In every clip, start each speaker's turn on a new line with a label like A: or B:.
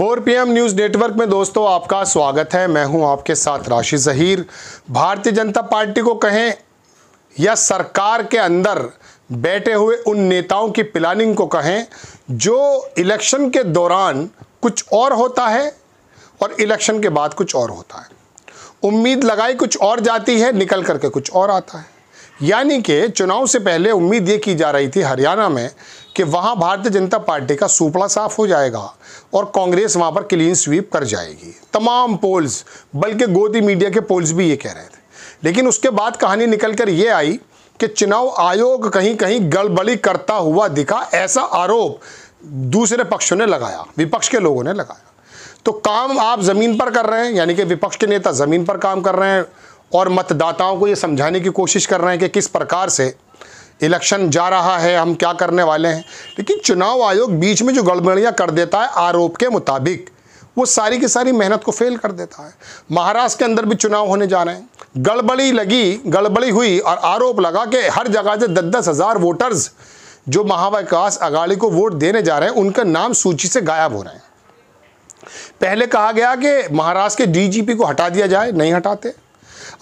A: P M news network में दोस्तों आपका स्वागत है मैं हूं आपके साथ राशि जहीर भारतीय जनता पार्टी को कहें या सरकार के अंदर बैठे हुए उन नेताओं की प्लानिंग को कहें जो इलेक्शन के दौरान कुछ और होता है और इलेक्शन के बाद कुछ और होता है उम्मीद लगाई कुछ और जाती है निकल करके कुछ और आता है यानी कि चुनाव से पहले उम्मीद ये की जा रही थी हरियाणा में कि वहाँ भारतीय जनता पार्टी का सूपड़ा साफ हो जाएगा और कांग्रेस वहाँ पर क्लीन स्वीप कर जाएगी तमाम पोल्स बल्कि गोदी मीडिया के पोल्स भी ये कह रहे थे लेकिन उसके बाद कहानी निकल कर ये आई कि चुनाव आयोग कहीं कहीं गड़बड़ी करता हुआ दिखा ऐसा आरोप दूसरे पक्षों ने लगाया विपक्ष के लोगों ने लगाया तो काम आप ज़मीन पर कर रहे हैं यानी कि विपक्ष के नेता ज़मीन पर काम कर रहे हैं और मतदाताओं को ये समझाने की कोशिश कर रहे हैं कि किस प्रकार से इलेक्शन जा रहा है हम क्या करने वाले हैं लेकिन चुनाव आयोग बीच में जो गड़बड़ियाँ कर देता है आरोप के मुताबिक वो सारी की सारी मेहनत को फेल कर देता है महाराष्ट्र के अंदर भी चुनाव होने जा रहे हैं गड़बड़ी लगी गड़बड़ी हुई और आरोप लगा कि हर जगह से दस दस हज़ार वोटर्स जो महाविकास अगाड़ी को वोट देने जा रहे हैं उनका नाम सूची से गायब हो रहे हैं पहले कहा गया कि महाराष्ट्र के डीजीपी को हटा दिया जाए नहीं हटाते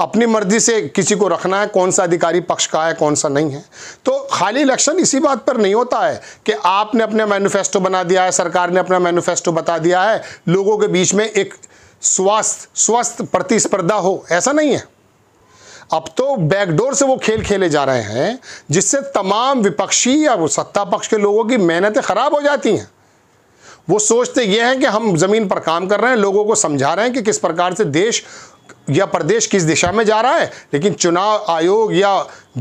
A: अपनी मर्जी से किसी को रखना है कौन सा अधिकारी पक्ष का है कौन सा नहीं है तो खाली इलेक्शन इसी बात पर नहीं होता है कि आपने अपना मैनिफेस्टो बना दिया है सरकार ने अपना मैनिफेस्टो बता दिया है लोगों के बीच में एक स्वास्थ्य स्वस्थ प्रतिस्पर्धा हो ऐसा नहीं है अब तो बैकडोर से वो खेल खेले जा रहे हैं जिससे तमाम विपक्षी या वो सत्ता पक्ष के लोगों की मेहनतें ख़राब हो जाती हैं वो सोचते ये हैं कि हम ज़मीन पर काम कर रहे हैं लोगों को समझा रहे हैं कि किस प्रकार से देश या प्रदेश किस दिशा में जा रहा है लेकिन चुनाव आयोग या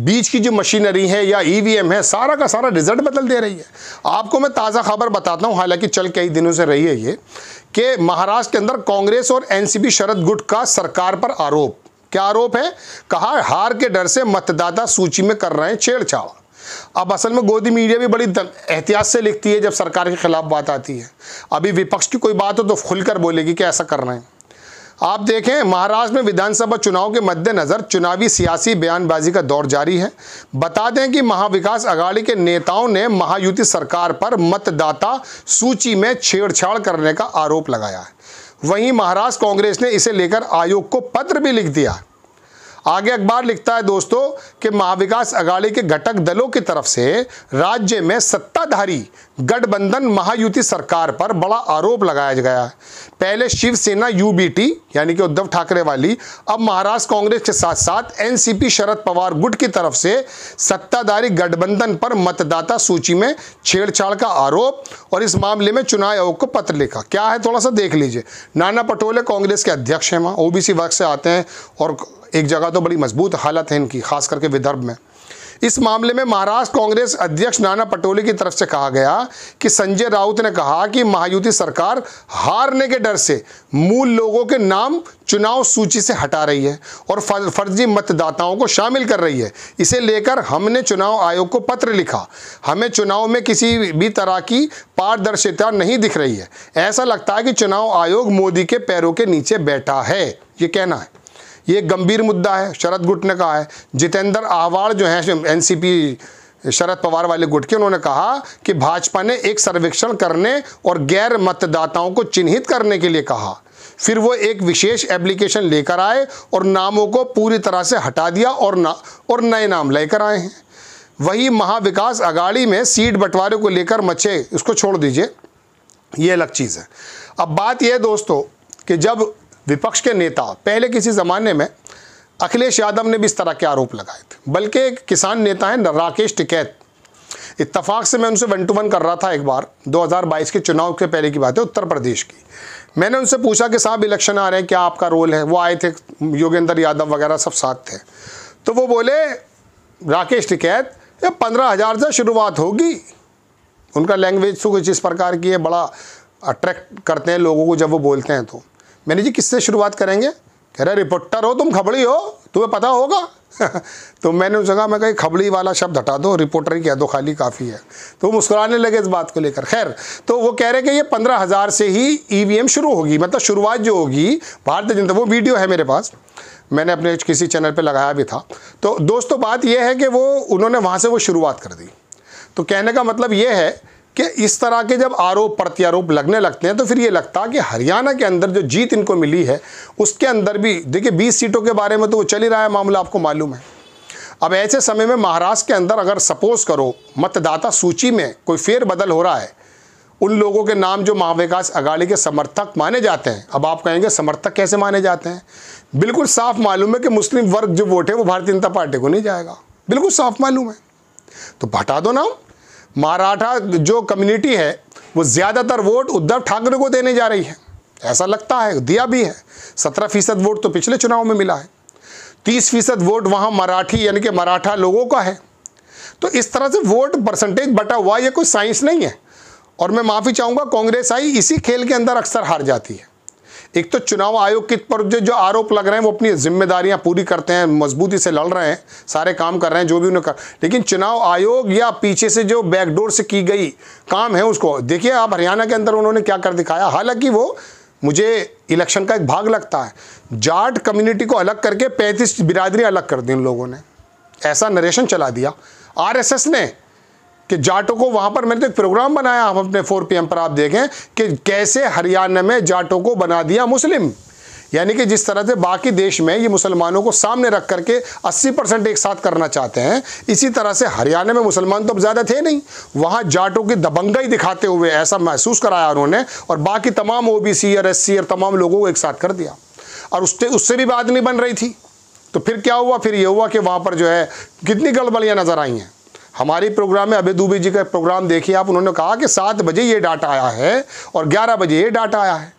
A: बीच की जो मशीनरी है या ईवीएम e है सारा का सारा रिजल्ट बदल दे रही है आपको मैं ताज़ा खबर बताता हूँ हालांकि चल कई दिनों से रही है ये कि महाराष्ट्र के अंदर कांग्रेस और एनसीपी शरद गुट का सरकार पर आरोप क्या आरोप है कहा हार के डर से मतदाता सूची में कर रहे हैं छेड़छाड़ अब असल में गोदी मीडिया भी बड़ी एहतियात से लिखती है जब सरकार के खिलाफ बात आती है अभी विपक्ष की कोई बात हो तो खुलकर बोलेगी कि ऐसा कर रहे हैं आप देखें महाराष्ट्र में विधानसभा चुनाव के मद्देनज़र चुनावी सियासी बयानबाजी का दौर जारी है बता दें कि महाविकास अघाड़ी के नेताओं ने महायुति सरकार पर मतदाता सूची में छेड़छाड़ करने का आरोप लगाया है वहीं महाराष्ट्र कांग्रेस ने इसे लेकर आयोग को पत्र भी लिख दिया आगे अखबार लिखता है दोस्तों कि महाविकास अघाड़ी के घटक दलों की तरफ से राज्य में सत्ताधारी गठबंधन महायुति सरकार पर बड़ा आरोप लगाया गया है पहले शिवसेना यूबीटी यानी कि उद्धव ठाकरे वाली अब महाराष्ट्र कांग्रेस के साथ साथ एनसीपी शरद पवार गुट की तरफ से सत्ताधारी गठबंधन पर मतदाता सूची में छेड़छाड़ का आरोप और इस मामले में चुनाव आयोग को पत्र लिखा क्या है थोड़ा सा देख लीजिए नाना पटोले कांग्रेस के अध्यक्ष हैं वहाँ ओबीसी वर्ग से आते हैं और एक जगह तो बड़ी मजबूत हालत है इनकी खास करके विदर्भ में इस मामले में महाराष्ट्र कांग्रेस अध्यक्ष नाना पटोले की तरफ से कहा गया कि संजय राउत ने कहा कि महायुति सरकार हारने के डर से मूल लोगों के नाम चुनाव सूची से हटा रही है और फर्जी मतदाताओं को शामिल कर रही है इसे लेकर हमने चुनाव आयोग को पत्र लिखा हमें चुनाव में किसी भी तरह की पारदर्शिता नहीं दिख रही है ऐसा लगता है कि चुनाव आयोग मोदी के पैरों के नीचे बैठा है ये कहना है ये गंभीर मुद्दा है शरद गुट ने कहा है जितेंद्र आहवाड़ जो हैं एनसीपी शरद पवार वाले गुट के उन्होंने कहा कि भाजपा ने एक सर्वेक्षण करने और गैर मतदाताओं को चिन्हित करने के लिए कहा फिर वो एक विशेष एप्लीकेशन लेकर आए और नामों को पूरी तरह से हटा दिया और ना और नए नाम लेकर आए हैं वही महाविकास अगाड़ी में सीट बंटवारे को लेकर मचे उसको छोड़ दीजिए ये अलग चीज़ है अब बात यह दोस्तों कि जब विपक्ष के नेता पहले किसी ज़माने में अखिलेश यादव ने भी इस तरह के आरोप लगाए थे बल्कि एक किसान नेता हैं राकेश टिकैत इतफाक़ से मैं उनसे वन टू वन कर रहा था एक बार 2022 के चुनाव के पहले की बात है उत्तर प्रदेश की मैंने उनसे पूछा कि साहब इलेक्शन आ रहे हैं क्या आपका रोल है वो आए थे योगेंद्र यादव वगैरह सब साथ थे तो वो बोले राकेश टिकैत ये पंद्रह हज़ार से शुरुआत होगी उनका लैंग्वेज तो कुछ इस प्रकार की है बड़ा अट्रैक्ट करते हैं लोगों को जब वो बोलते हैं तो मैंने जी किससे शुरुआत करेंगे कह रहे रिपोर्टर हो तुम खबड़ी हो तुम्हें पता होगा तो मैंने उस जगह मैं कही खबड़ी वाला शब्द हटा दो रिपोर्टर ही कह दो खाली काफ़ी है तो वो मुस्कुराने लगे इस बात को लेकर खैर तो वो कह रहे कि ये पंद्रह हज़ार से ही ई e शुरू होगी मतलब शुरुआत जो होगी भारतीय जनता वो वीडियो है मेरे पास मैंने अपने किसी चैनल पर लगाया भी था तो दोस्तों बात यह है कि वो उन्होंने वहाँ से वो शुरुआत कर दी तो कहने का मतलब ये है कि इस तरह के जब आरोप प्रत्यारोप लगने लगते हैं तो फिर ये लगता है कि हरियाणा के अंदर जो जीत इनको मिली है उसके अंदर भी देखिए बीस सीटों के बारे में तो वो चल ही रहा है मामला आपको मालूम है अब ऐसे समय में महाराष्ट्र के अंदर अगर सपोज करो मतदाता सूची में कोई फेरबदल हो रहा है उन लोगों के नाम जो महाविकास अगाड़ी के समर्थक माने जाते हैं अब आप कहेंगे समर्थक कैसे माने जाते हैं बिल्कुल साफ मालूम है कि मुस्लिम वर्ग जो वोट है वो भारतीय जनता पार्टी को नहीं जाएगा बिल्कुल साफ मालूम है तो हटा दो नाम मराठा जो कम्युनिटी है वो ज़्यादातर वोट उद्धव ठाकरे को देने जा रही है ऐसा लगता है दिया भी है सत्रह फीसद वोट तो पिछले चुनाव में मिला है तीस फीसद वोट वहाँ मराठी यानी कि मराठा लोगों का है तो इस तरह से वोट परसेंटेज बटा हुआ ये कोई साइंस नहीं है और मैं माफ़ी चाहूँगा कांग्रेस आई इसी खेल के अंदर अक्सर हार जाती है एक तो चुनाव आयोग के पर जो जो आरोप लग रहे हैं वो अपनी जिम्मेदारियां पूरी करते हैं मजबूती से लड़ रहे हैं सारे काम कर रहे हैं जो भी उन्हें कर लेकिन चुनाव आयोग या पीछे से जो बैकडोर से की गई काम है उसको देखिए आप हरियाणा के अंदर उन्होंने क्या कर दिखाया हालांकि वो मुझे इलेक्शन का एक भाग लगता है जाट कम्युनिटी को अलग करके पैंतीस बिरादरी अलग कर दी उन लोगों ने ऐसा नरेशन चला दिया आरएसएस ने कि जाटों को वहाँ पर मैंने तो एक प्रोग्राम बनाया हम अपने फोर पी पर आप देखें कि कैसे हरियाणा में जाटों को बना दिया मुस्लिम यानी कि जिस तरह से बाकी देश में ये मुसलमानों को सामने रख करके 80 परसेंट एक साथ करना चाहते हैं इसी तरह से हरियाणा में मुसलमान तो अब ज़्यादा थे नहीं वहाँ जाटों की दबंगाई दिखाते हुए ऐसा महसूस कराया उन्होंने और बाकी तमाम ओ बी सी और एस सी और तमाम लोगों को एक साथ कर दिया और उससे उससे भी बात नहीं बन रही थी तो फिर क्या हुआ फिर ये हुआ कि वहाँ पर जो है कितनी गड़बड़ियाँ नज़र आई हैं हमारे प्रोग्राम में अभय दुबे जी का प्रोग्राम देखिए आप उन्होंने कहा कि सात बजे ये डाटा आया है और ग्यारह बजे ये डाटा आया है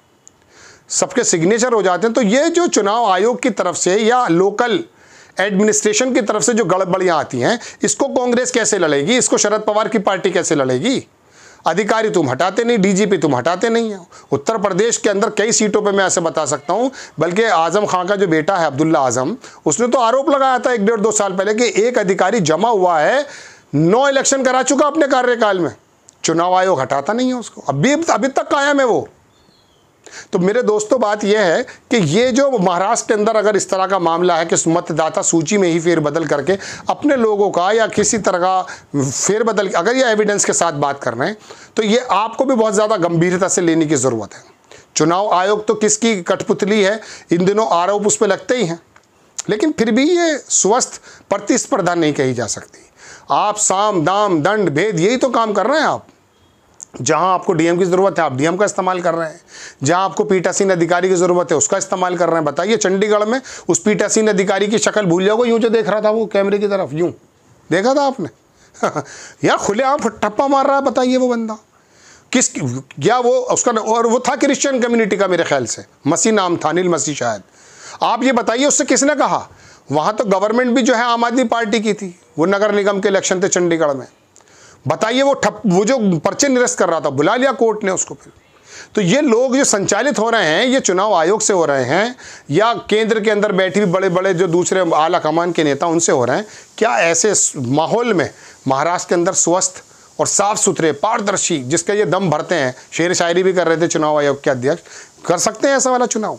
A: सबके सिग्नेचर हो जाते हैं तो ये जो चुनाव आयोग की तरफ से या लोकल एडमिनिस्ट्रेशन की तरफ से जो गड़बड़ियाँ आती हैं इसको कांग्रेस कैसे लड़ेगी इसको शरद पवार की पार्टी कैसे लड़ेगी अधिकारी तुम हटाते नहीं डीजीपी तुम हटाते नहीं हो उत्तर प्रदेश के अंदर कई सीटों पे मैं ऐसे बता सकता हूँ बल्कि आजम खां का जो बेटा है अब्दुल्ला आजम उसने तो आरोप लगाया था एक डेढ़ दो साल पहले कि एक अधिकारी जमा हुआ है नौ इलेक्शन करा चुका अपने कार्यकाल में चुनाव आयोग हटाता नहीं है उसको अभी अभी तक कायम है वो तो मेरे दोस्तों बात यह है कि ये जो महाराष्ट्र के अंदर अगर इस तरह का मामला है कि मतदाता सूची में ही फेरबदल करके अपने लोगों का या किसी तरह का फेरबदल अगर ये एविडेंस के साथ बात कर रहे हैं तो ये आपको भी बहुत ज़्यादा गंभीरता से लेने की ज़रूरत है चुनाव आयोग तो किसकी कठपुतली है इन दिनों आरोप उस पर लगते ही हैं लेकिन फिर भी ये स्वस्थ प्रतिस्पर्धा नहीं कही जा सकती आप साम दाम दंड भेद यही तो काम कर रहे हैं आप जहां आपको डीएम की ज़रूरत है आप डीएम का इस्तेमाल कर रहे हैं जहां आपको पीटासीन अधिकारी की ज़रूरत है उसका इस्तेमाल कर रहे हैं बताइए चंडीगढ़ में उस पीटासीन अधिकारी की शक्ल भूल जाओगे यूँ जो देख रहा था वो कैमरे की तरफ यूँ देखा था आपने या खुले आप ठप्पा मार रहा है बताइए वो बंदा किस क्या वो उसका और वो था क्रिश्चियन कम्युनिटी का मेरे ख्याल से मसीह नाम था अनिल मसीह शायद आप ये बताइए उससे किसने कहा वहाँ तो गवर्नमेंट भी जो है आम आदमी पार्टी की थी वो नगर निगम के इलेक्शन थे चंडीगढ़ में बताइए वो ठप वो जो पर्चे निरस्त कर रहा था बुला लिया कोर्ट ने उसको फिर तो ये लोग जो संचालित हो रहे हैं ये चुनाव आयोग से हो रहे हैं या केंद्र के अंदर बैठी हुई बड़े बड़े जो दूसरे आला कमान के नेता उनसे हो रहे हैं क्या ऐसे माहौल में महाराष्ट्र के अंदर स्वस्थ और साफ सुथरे पारदर्शी जिसका ये दम भरते हैं शेर शायरी भी कर रहे थे चुनाव आयोग के अध्यक्ष कर सकते हैं ऐसा वाला चुनाव